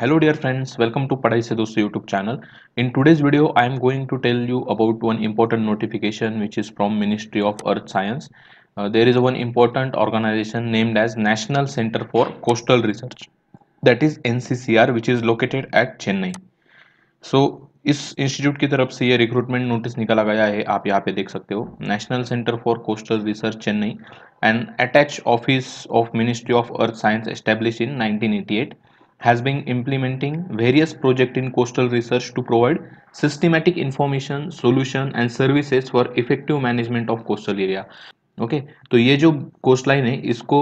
Hello dear friends welcome to पढ़ाई से दोस्तों YouTube channel in today's video I am going to tell you about one important notification which is from ministry of earth science there is one important organisation named as national centre for coastal research that is N C C R which is located at Chennai so इस institute की तरफ से ये recruitment notice निकाला गया है आप यहाँ पे देख सकते हो national centre for coastal research Chennai and attach office of ministry of earth science establish in nineteen eighty eight has been implementing various project in coastal research to provide systematic information, solution and services for effective management of coastal area. Okay okay, तो ये जो coast line है इसको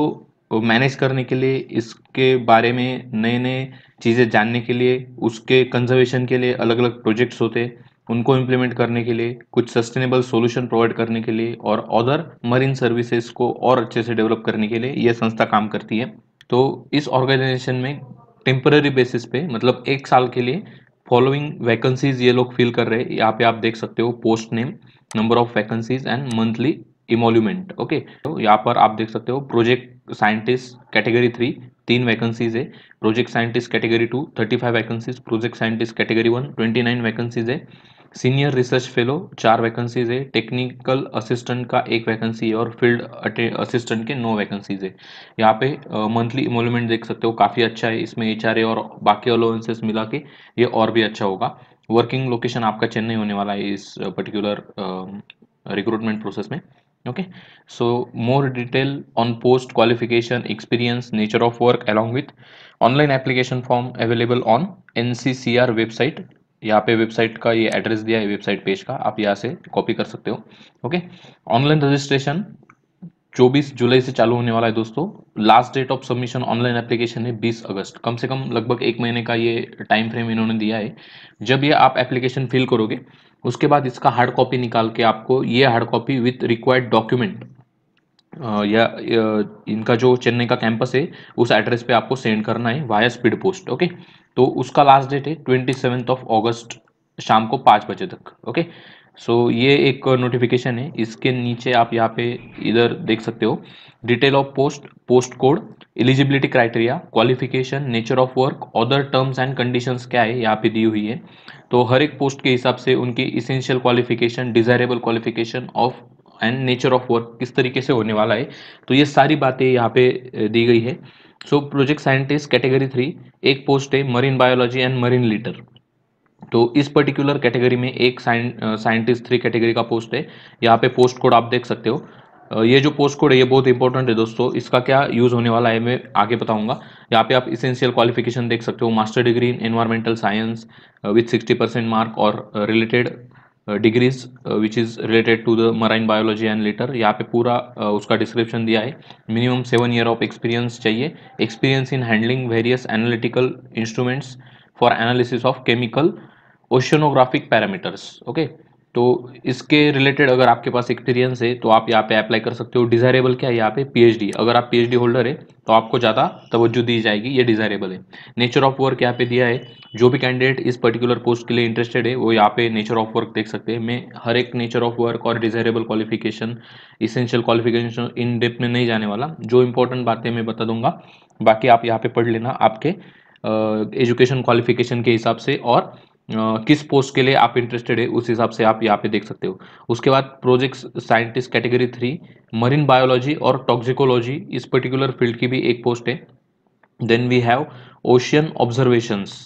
manage करने के लिए इसके बारे में नए नए चीज़ें जानने के लिए उसके कंजर्वेशन के लिए अलग अलग प्रोजेक्ट्स होते हैं उनको इम्प्लीमेंट करने के लिए कुछ सस्टेनेबल सॉल्यूशन प्रोवाइड करने के लिए और अदर मरीन सर्विसेज को और अच्छे से डेवलप करने के लिए यह संस्था काम करती है तो इस ऑर्गेनाइजेशन में टेम्पररी बेसिस पे मतलब एक साल के लिए फॉलोइंग वैकेंसीज ये लोग फिल कर रहे हैं यहाँ पे आप देख सकते हो post name number of vacancies and monthly emolument okay तो यहाँ पर आप देख सकते हो प्रोजेक्ट साइंटिस्ट कैटेगरी थ्री तीन वैकेंसीज है project scientist category two thirty five vacancies project scientist category one twenty nine vacancies है सीनियर रिसर्च फेलो चार वैकेंसीज है टेक्निकल असिस्टेंट का एक वैकेंसी है और फील्ड असिस्टेंट के नौ वैकेंसीज है यहाँ पे मंथली इमोलमेंट देख सकते हो काफ़ी अच्छा है इसमें एच और बाकी अलाउंसेस मिला के ये और भी अच्छा होगा वर्किंग लोकेशन आपका चेन्नई होने वाला है इस पर्टिकुलर रिक्रूटमेंट प्रोसेस में okay so more detail on post qualification experience nature of work along with online application form available on an website यहाँ पे वेबसाइट का ये एड्रेस दिया है वेबसाइट पेज का आप यहाँ से कॉपी कर सकते हो ओके ऑनलाइन रजिस्ट्रेशन 24 जुलाई से चालू होने वाला है दोस्तों last date of submission online application है 20 अगस्त कम से कम लगभग एक महीने का ये टाइम फ्रेम इन्होंने दिया है जब ये आप एप्लीकेशन फिल करोगे उसके बाद इसका हार्ड कॉपी निकाल के आपको ये hard copy with required document या इनका जो चेन्नई का कैंपस है उस एड्रेस पे आपको सेंड करना है वाया स्पीड पोस्ट ओके तो उसका लास्ट डेट है ट्वेंटी सेवेंथ ऑफ ऑगस्ट शाम को पाँच बजे तक ओके सो so, ये एक नोटिफिकेशन है इसके नीचे आप यहाँ पे इधर देख सकते हो detail of post post code eligibility criteria qualification nature of work other terms and conditions क्या है यहाँ पे दी हुई है तो हर एक पोस्ट के हिसाब से उनकी essential qualification desirable qualification of and nature of work किस तरीके से होने वाला है तो ये सारी बातें यहाँ पे दी गई है so project scientist category three एक पोस्ट है marine biology and marine leader तो इस पर्टिकुलर कैटेगरी में एक साइंटिस्ट थ्री कैटेगरी का पोस्ट है यहाँ पे पोस्ट कोड आप देख सकते हो ये जो पोस्ट कोड है ये बहुत इंपॉर्टेंट है दोस्तों इसका क्या यूज़ होने वाला है मैं आगे बताऊंगा यहाँ पे आप इसेंशियल क्वालिफिकेशन देख सकते हो master degree in environmental science with sixty percent mark और related degrees which is related to the marine biology and letter यहाँ पे पूरा उसका डिस्क्रिप्शन दिया है minimum seven year of experience चाहिए experience in handling various analytical instruments for analysis of chemical oceanographic parameters okay तो इसके रिलेटेड अगर आपके पास एक्सपीरियंस है तो आप यहाँ पे अप्लाई कर सकते हो डिजायरेबल क्या है यहाँ पे पीएचडी अगर आप पीएचडी होल्डर है तो आपको ज़्यादा तवज्जो दी जाएगी ये डिजायरेबल है नेचर ऑफ वर्क यहाँ पे दिया है जो भी कैंडिडेट इस पर्टिकुलर पोस्ट के लिए इंटरेस्टेड है वो यहाँ पे नेचर ऑफ वर्क देख सकते हैं मैं हर एक नेचर ऑफ वर्क और desirable qualification essential qualification in depth में नहीं जाने वाला जो इंपॉर्टेंट बातें मैं बता दूंगा बाकी आप यहाँ पे पढ़ लेना आपके एजुकेशन क्वालिफिकेशन के हिसाब से और किस पोस्ट के लिए आप इंटरेस्टेड है उस हिसाब से आप यहाँ पे देख सकते हो उसके बाद project scientist category three marine biology और टॉक्सिकोलॉजी इस पर्टिकुलर फील्ड की भी एक पोस्ट है then we have ocean observations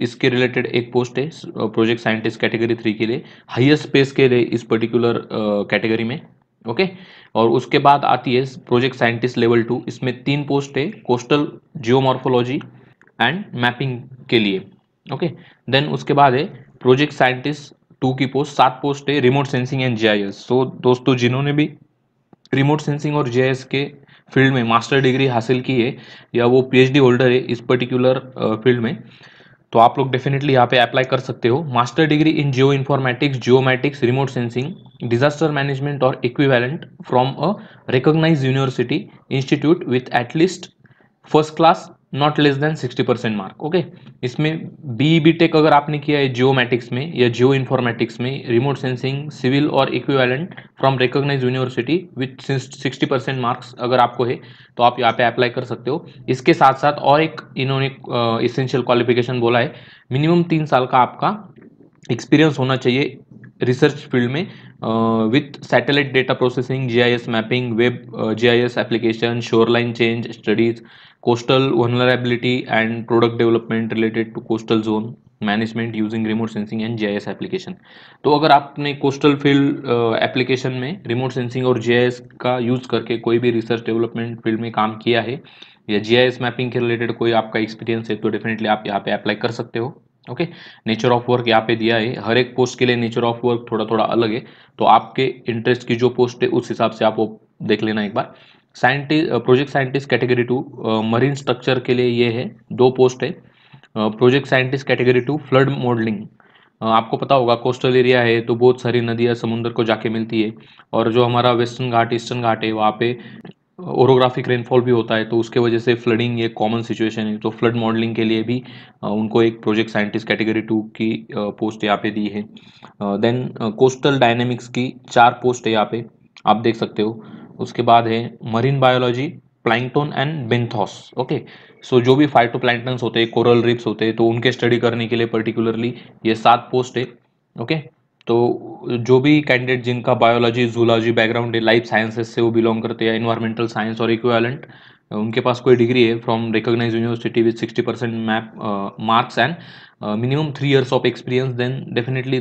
इसके रिलेटेड एक पोस्ट है प्रोजेक्ट साइंटिस्ट कैटेगरी थ्री के लिए हाइएस्ट स्पेस के लिए इस पर्टिकुलर कैटेगरी में ओके okay? और उसके बाद आती है प्रोजेक्ट साइंटिस्ट लेवल टू इसमें तीन पोस्ट है कोस्टल जियोमॉर्फोलॉजी एंड मैपिंग के लिए ओके देन उसके बाद है प्रोजेक्ट साइंटिस्ट टू की पोस्ट सात पोस्ट है remote sensing and G so दोस्तों जिन्होंने भी रिमोट सेंसिंग और जी के फील्ड में मास्टर डिग्री हासिल की है या वो पीएचडी होल्डर है इस पर्टिकुलर फील्ड में तो आप लोग डेफिनेटली यहाँ पे अप्लाई कर सकते हो master degree in geo informatics geomatics remote sensing disaster management और equivalent from a recognise university institute with at least first class not less than 60 percent mark okay इसमें बी बी टेक अगर आपने किया है मैटिक्स में या जियो इन्फॉर्मेटिक्स में रिमोट सेंसिंग सिविल और equivalent from recognise university with sixty percent marks अगर आपको है तो आप यहाँ पे अप्लाई कर सकते हो इसके साथ साथ और एक इन्होंने इसेंशियल क्वालिफिकेशन बोला है मिनिमम तीन साल का आपका एक्सपीरियंस होना चाहिए रिसर्च फील्ड में with satellite data processing GIS mapping web GIS application shoreline change studies coastal vulnerability and product development related to coastal zone management using remote sensing and GIS application तो अगर आपने coastal field application में remote sensing और GIS का use करके कोई भी research development field में काम किया है या जीआईएस मैपिंग के रिलेटेड कोई आपका एक्सपीरियंस है तो डेफिनेटली आप यहाँ पे अप्लाई कर सकते हो ओके नेचर ऑफ वर्क यहाँ पे दिया है हर एक पोस्ट के लिए नेचर ऑफ वर्क थोड़ा थोड़ा अलग है तो आपके इंटरेस्ट की जो पोस्ट है उस हिसाब से आप वो देख लेना एक बार scientist project scientist category two marine structure के लिए ये है दो पोस्ट है project scientist category two flood modelling आपको पता होगा कोस्टल एरिया है तो बहुत सारी नदियाँ समुद्र को जाके मिलती है और जो हमारा वेस्टर्न घाट ईस्टर्न घाट है वहाँ पे ओरोग्राफिक रेनफॉल भी होता है तो उसके वजह से फ्लडिंग एक कॉमन सिचुएशन है तो फ्लड मॉडलिंग के लिए भी उनको एक प्रोजेक्ट साइंटिस्ट कैटेगरी टू की पोस्ट यहाँ पे दी है देन कोस्टल डायनेमिक्स की चार पोस्ट है यहाँ पे आप देख सकते हो उसके बाद है marine biology plankton and benthos okay so जो भी फाइटो होते हैं कोरल रिप्स होते हैं तो उनके स्टडी करने के लिए पर्टिकुलरली ये सात पोस्ट है ओके okay? तो जो भी कैंडिडेट जिनका बायोलॉजी जूलॉजी बैकग्राउंड है लाइफ साइंसेस से वो बिलोंग करते हैं इन्वायरमेंटल साइंस और इक्वेलेंट उनके पास कोई डिग्री है from recognise university with sixty percent map marks and minimum three years of experience then definitely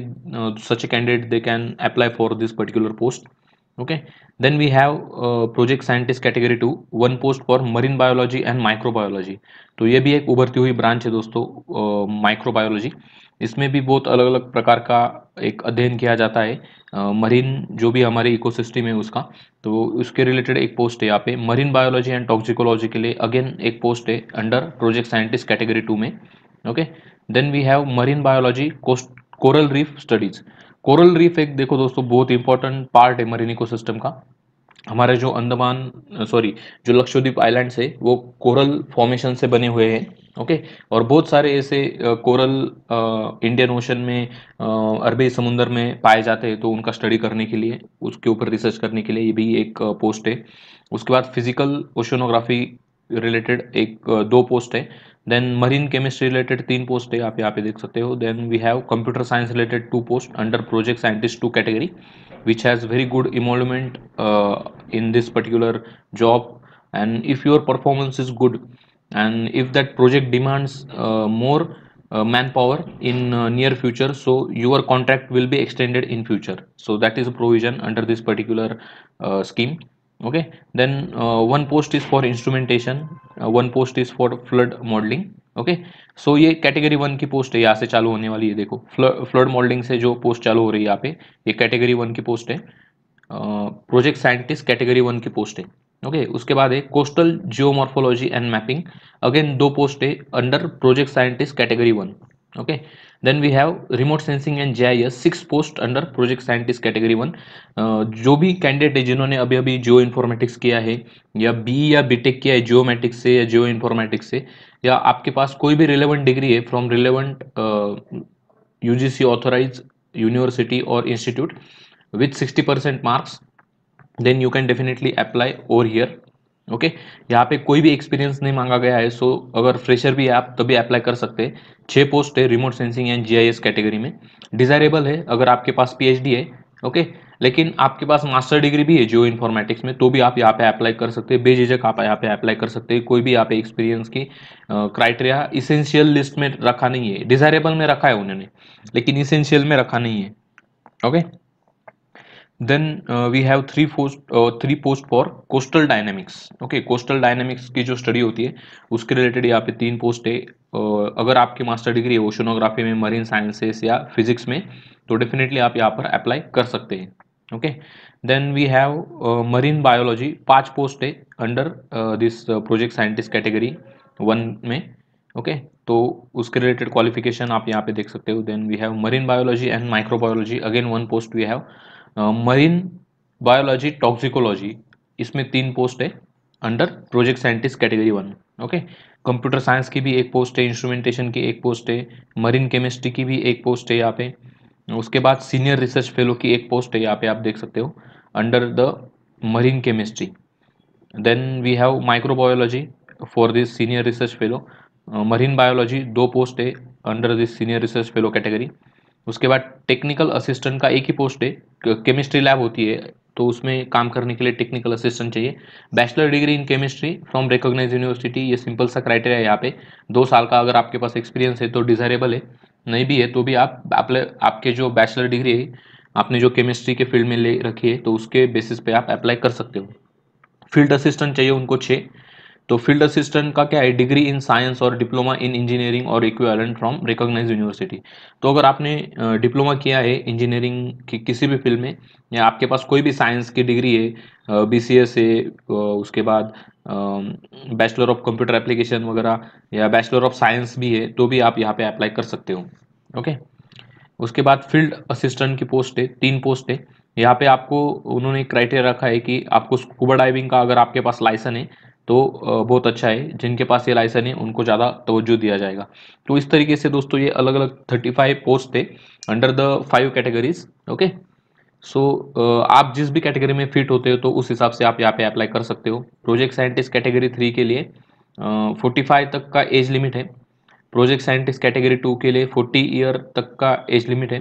such a candidate they can apply for this particular post okay then we have project scientist category two one post for marine biology and microbiology तो ये भी एक उभरती हुई branch है दोस्तों microbiology इसमें भी बहुत अलग अलग प्रकार का एक अध्ययन किया जाता है मरीन जो भी हमारे इकोसिस्टम है उसका तो उसके रिलेटेड एक पोस्ट है यहाँ पे मरीन बायोलॉजी एंड टॉक्सिकोलॉजी के लिए अगेन एक पोस्ट है under project scientist category two में okay then we have marine biology coast coral reef studies coral reef एक देखो दोस्तों बहुत इंपॉर्टेंट पार्ट है मरीन इको का हमारे जो अंडमान सॉरी जो लक्षद्वीप आइलैंड्स है वो कोरल फॉर्मेशन से बने हुए हैं ओके okay? और बहुत सारे ऐसे कोरल इंडियन ओशन में अरबी समुंदर में पाए जाते हैं तो उनका स्टडी करने के लिए उसके ऊपर रिसर्च करने के लिए ये भी एक पोस्ट है उसके बाद फिजिकल ओशनोग्राफी रिलेटेड एक दो पोस्ट है देन मरीन केमिस्ट्री रिलेटेड तीन पोस्ट है आप यहाँ पे देख सकते हो then we have computer science related two post under project scientist two category which has very good emolument in this particular job and if your performance is good and if that project demands uh, more uh, manpower in uh, near future so your contract will be extended in future so that is a provision under this particular uh, scheme okay then uh, one post is for instrumentation uh, one post is for flood modeling okay so ये category one की post है यहाँ से चालू होने वाली है देखो फ्लड मॉडलिंग से जो पोस्ट चालू हो रही है यहाँ पे ये कैटेगरी वन की पोस्ट है प्रोजेक्ट साइंटिस्ट कैटेगरी वन की पोस्ट है ओके okay, उसके बाद है coastal geomorphology and mapping again दो पोस्ट है under project scientist category one okay then we have remote sensing and G I S six post under project scientist category one जो भी candidate है जिन्होंने अभी अभी जियो इन्फॉर्मेटिक्स किया है या बी या बी टेक किया है जियोमेटिक्स से या जियो इन्फॉर्मेटिक्स से या आपके पास कोई भी रिलेवेंट डिग्री है from relevant U G C authorise university और institute with sixty percent marks then you can definitely apply और हियर ओके यहाँ पे कोई भी एक्सपीरियंस नहीं मांगा गया है सो so अगर फ्रेशर भी है आप तभी अप्लाई कर सकते हैं छः पोस्ट है remote sensing and GIS category में डिजायरेबल है अगर आपके पास पी है ओके okay? लेकिन आपके पास मास्टर डिग्री भी है जियो इन्फॉर्मेटिक्स में तो भी आप यहाँ पे अप्लाई कर सकते हैं बेझिझक आप यहाँ पे अप्लाई कर सकते हैं कोई भी यहाँ पे एक्सपीरियंस की क्राइटेरिया इसेंशियल लिस्ट में रखा नहीं है डिजायरेबल में रखा है उन्होंने लेकिन इसेंशियल में रखा नहीं है okay okay? Then we have three post three post for coastal dynamics okay coastal dynamics की जो स्टडी होती है उसके रिलेटेड यहाँ पे तीन पोस्ट है uh, अगर आपकी मास्टर डिग्री है ओशनोग्राफी में मरीन साइंसेस या फिजिक्स में तो डेफिनेटली आप यहाँ पर अप्लाई कर सकते हैं okay then we have marine biology पांच पोस्ट है under this project scientist category one में ओके okay, तो उसके रिलेटेड क्वालिफिकेशन आप यहाँ पे देख सकते हो then we have marine biology and microbiology again one post we have marine biology toxicology इसमें तीन पोस्ट है under project scientist category one okay computer science की भी एक पोस्ट है इंस्ट्रूमेंटेशन की एक पोस्ट है मरीन केमिस्ट्री की भी एक पोस्ट है यहाँ पे उसके बाद सीनियर रिसर्च फेलो की एक पोस्ट है यहाँ पे आप देख सकते हो under the marine chemistry then we have microbiology for this senior research fellow marine biology दो पोस्ट है under this senior research fellow category उसके बाद टेक्निकल असिस्टेंट का एक ही पोस्ट है केमिस्ट्री लैब होती है तो उसमें काम करने के लिए टेक्निकल असिस्टेंट चाहिए bachelor degree in chemistry from recognise university ये सिंपल सा क्राइटेरिया है यहाँ पे दो साल का अगर आपके पास एक्सपीरियंस है तो डिजायरेबल है नहीं भी है तो भी आप आपले आपके जो बैचलर डिग्री है आपने जो केमिस्ट्री के फील्ड में ले रखी है तो उसके बेसिस पे आप अप्लाई कर सकते हो फील्ड असिस्टेंट चाहिए उनको छः तो फील्ड असिस्टेंट का क्या है डिग्री इन साइंस और डिप्लोमा इन इंजीनियरिंग और इक्वेलेंट फ्रॉम रिकॉग्नाइज यूनिवर्सिटी तो अगर आपने डिप्लोमा किया है इंजीनियरिंग की किसी भी फील्ड में या आपके पास कोई भी साइंस की डिग्री है बी सी एस है उसके बाद बैचलर ऑफ कंप्यूटर एप्लीकेशन वगैरह या बैचलर ऑफ साइंस भी है तो भी आप यहाँ पे अप्लाई कर सकते हो ओके उसके बाद फील्ड असिस्टेंट की पोस्ट है तीन पोस्ट है यहाँ पे आपको उन्होंने क्राइटेरिया रखा है कि आपको स्कूबा डाइविंग का अगर आपके पास लाइसेंस है तो बहुत अच्छा है जिनके पास ये लाइसेंस है उनको ज़्यादा तवज्जो दिया जाएगा तो इस तरीके से दोस्तों ये अलग अलग थर्टी फाइव पोस्ट थे under the five categories okay so आप जिस भी कैटेगरी में फिट होते हो तो उस हिसाब से आप यहाँ पे अप्लाई कर सकते हो प्रोजेक्ट साइंटिस्ट कैटेगरी थ्री के लिए फोर्टी फाइव तक का एज लिमिट है प्रोजेक्ट साइंटिस्ट कैटेगरी टू के लिए फोर्टी ईयर तक का एज लिमिट है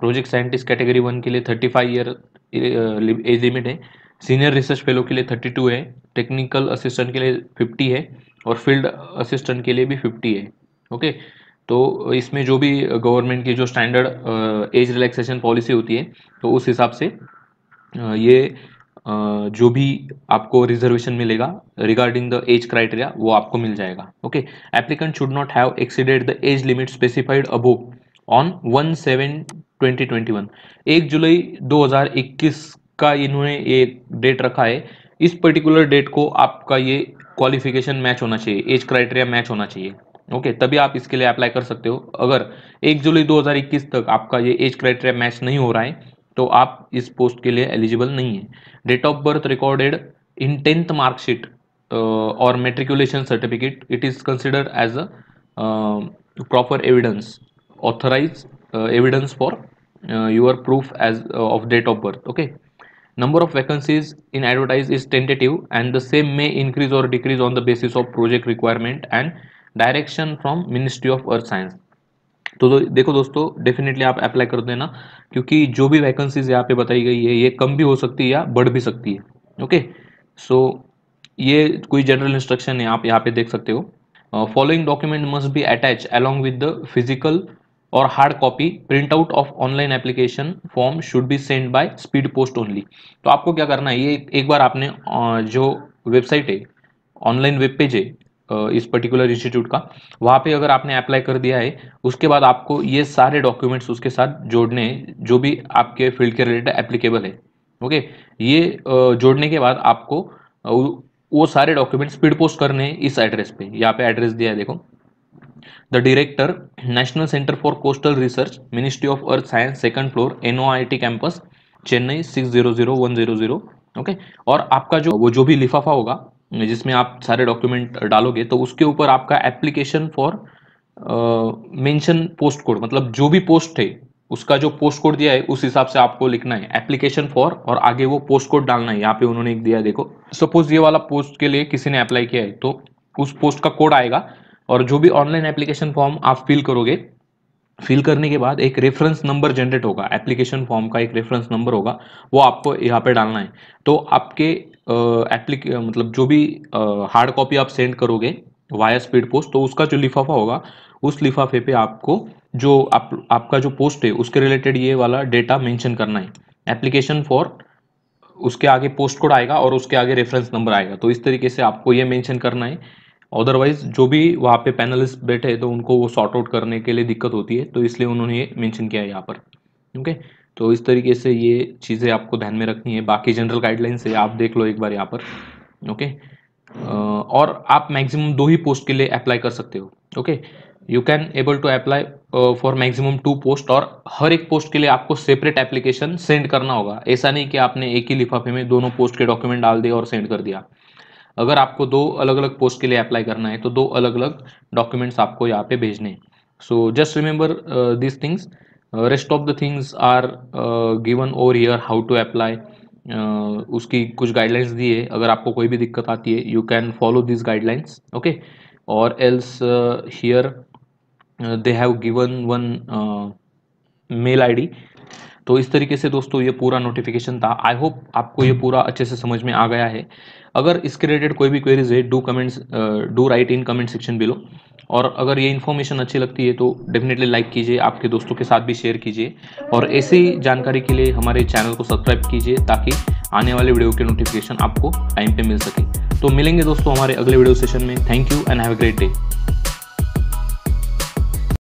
प्रोजेक्ट साइंटिस्ट कैटेगरी वन के लिए thirty five year age limit है सीनियर रिसर्च फेलो के लिए 32 है टेक्निकल असिस्टेंट के लिए 50 है और फील्ड असिस्टेंट के लिए भी 50 है ओके तो इसमें जो भी गवर्नमेंट की जो स्टैंडर्ड एज रिलैक्सेशन पॉलिसी होती है तो उस हिसाब से uh, ये uh, जो भी आपको रिजर्वेशन मिलेगा रिगार्डिंग द एज क्राइटेरिया वो आपको मिल जाएगा okay applicant should not have exceeded the age limit specified above on one seven twenty twenty one एक जुलाई दो हजार इक्कीस का इन्होंने एक डेट रखा है इस पर्टिकुलर डेट को आपका ये क्वालिफिकेशन मैच होना चाहिए एज क्राइटेरिया मैच होना चाहिए ओके okay, तभी आप इसके लिए अप्लाई कर सकते हो अगर एक जुलाई 2021 तक आपका ये एज क्राइटेरिया मैच नहीं हो रहा है तो आप इस पोस्ट के लिए एलिजिबल नहीं है date of birth recorded in tenth marksheet और matriculation certificate it is considered as a proper evidence authorise evidence for your proof age of date of birth okay Number of vacancies in advertise is tentative and the same may increase or decrease on the basis of project requirement and direction from ministry of earth science तो दो, देखो दोस्तों definitely आप apply कर देना क्योंकि जो भी वैकेंसीज यहाँ पे बताई गई है ये कम भी हो सकती है या बढ़ भी सकती है ओके सो so, ये कोई जनरल इंस्ट्रक्शन है आप यहाँ पे देख सकते हो following document must be attach along with the physical और hard copy print out of online application form should be send by speed post only तो आपको क्या करना है ये एक बार आपने जो वेबसाइट है ऑनलाइन वेब पेज है इस पर्टिकुलर इंस्टीट्यूट का वहाँ पे अगर आपने अप्लाई कर दिया है उसके बाद आपको ये सारे डॉक्यूमेंट्स उसके साथ जोड़ने हैं जो भी आपके फील्ड के रिलेटेड एप्लीकेबल है ओके ये जोड़ने के बाद आपको वो सारे डॉक्यूमेंट स्पीड पोस्ट करने हैं इस एड्रेस पे यहाँ पे एड्रेस दिया है देखो The director, National Center for Coastal Research, Ministry of Earth Science, second floor, NOIT campus, Chennai six zero zero one zero zero okay और आपका जो वो जो भी लिफाफा होगा जिसमें आप सारे डॉक्यूमेंट डालोगे तो उसके ऊपर आपका application for mention post code मतलब जो भी पोस्ट है उसका जो पोस्ट कोड दिया है उस हिसाब से आपको लिखना है एप्लीकेशन फॉर और आगे वो पोस्ट कोड डालना है यहाँ पे उन्होंने एक दिया देखो सपोज ये वाला पोस्ट के लिए किसी ने अप्लाई किया है तो उस पोस्ट का कोड आएगा और जो भी ऑनलाइन एप्लीकेशन फॉर्म आप फिल करोगे फिल करने के बाद एक रेफरेंस नंबर जनरेट होगा एप्लीकेशन फॉर्म का एक रेफरेंस नंबर होगा वो आपको यहाँ पे डालना है तो आपके एप्लीक मतलब जो भी हार्ड कॉपी आप सेंड करोगे वाया स्पीड पोस्ट तो उसका जो लिफाफा होगा उस लिफाफे पे आपको जो आप, आपका जो पोस्ट है उसके रिलेटेड ये वाला डेटा मेंशन करना है एप्लीकेशन फॉर उसके आगे पोस्ट कोड आएगा और उसके आगे रेफरेंस नंबर आएगा तो इस तरीके से आपको ये मेंशन करना है अदरवाइज जो भी वहाँ पे पैनलिस्ट बैठे तो उनको वो सॉर्ट आउट करने के लिए दिक्कत होती है तो इसलिए उन्होंने ये मैंशन किया है यहाँ पर ओके तो इस तरीके से ये चीज़ें आपको ध्यान में रखनी है बाकी जनरल गाइडलाइंस है आप देख लो एक बार यहाँ पर ओके और आप मैक्सिमम दो ही पोस्ट के लिए अप्लाई कर सकते हो okay you can able to apply for maximum two post और हर एक पोस्ट के लिए आपको सेपरेट एप्लीकेशन सेंड करना होगा ऐसा नहीं कि आपने एक ही लिफाफे में दोनों पोस्ट के डॉक्यूमेंट डाल दिए और सेंड कर दिया अगर आपको दो अलग अलग पोस्ट के लिए अप्लाई करना है तो दो अलग अलग डॉक्यूमेंट्स आपको यहाँ पे भेजने हैं just remember remember uh, these things uh, rest of the things are uh, given over uh, उसकी कुछ गाइडलाइंस दी है अगर आपको कोई भी दिक्कत आती है you can follow this guidelines okay और else here they have given one mail ID तो इस तरीके से दोस्तों ये पूरा नोटिफिकेशन था आई होप आपको ये पूरा अच्छे से समझ में आ गया है अगर इसके रिलेटेड कोई भी क्वेरीज है do comments do write in comment section below और अगर ये इन्फॉर्मेशन अच्छी लगती है तो डेफिनेटली लाइक कीजिए आपके दोस्तों के साथ भी शेयर कीजिए और ऐसी जानकारी के लिए हमारे चैनल को सब्सक्राइब कीजिए ताकि आने वाले वीडियो के नोटिफिकेशन आपको टाइम पे मिल सके तो मिलेंगे दोस्तों हमारे अगले वीडियो सेशन में thank you and have a great day